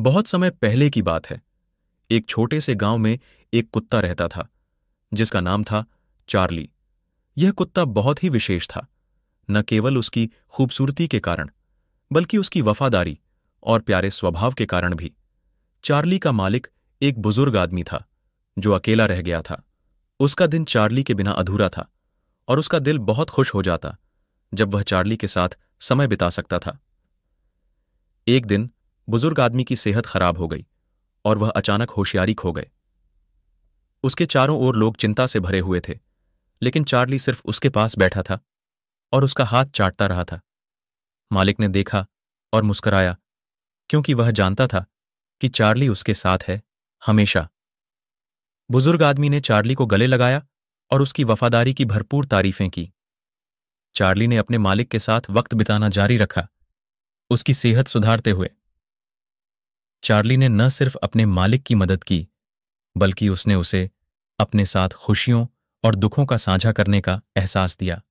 बहुत समय पहले की बात है एक छोटे से गांव में एक कुत्ता रहता था जिसका नाम था चार्ली यह कुत्ता बहुत ही विशेष था न केवल उसकी खूबसूरती के कारण बल्कि उसकी वफादारी और प्यारे स्वभाव के कारण भी चार्ली का मालिक एक बुजुर्ग आदमी था जो अकेला रह गया था उसका दिन चार्ली के बिना अधूरा था और उसका दिल बहुत खुश हो जाता जब वह चार्ली के साथ समय बिता सकता था एक दिन बुजुर्ग आदमी की सेहत खराब हो गई और वह अचानक होशियारी खो गए उसके चारों ओर लोग चिंता से भरे हुए थे लेकिन चार्ली सिर्फ उसके पास बैठा था और उसका हाथ चाटता रहा था मालिक ने देखा और मुस्कराया क्योंकि वह जानता था कि चार्ली उसके साथ है हमेशा बुजुर्ग आदमी ने चार्ली को गले लगाया और उसकी वफादारी की भरपूर तारीफें की चार्ली ने अपने मालिक के साथ वक्त बिताना जारी रखा उसकी सेहत सुधारते हुए चार्ली ने न सिर्फ अपने मालिक की मदद की बल्कि उसने उसे अपने साथ खुशियों और दुखों का साझा करने का एहसास दिया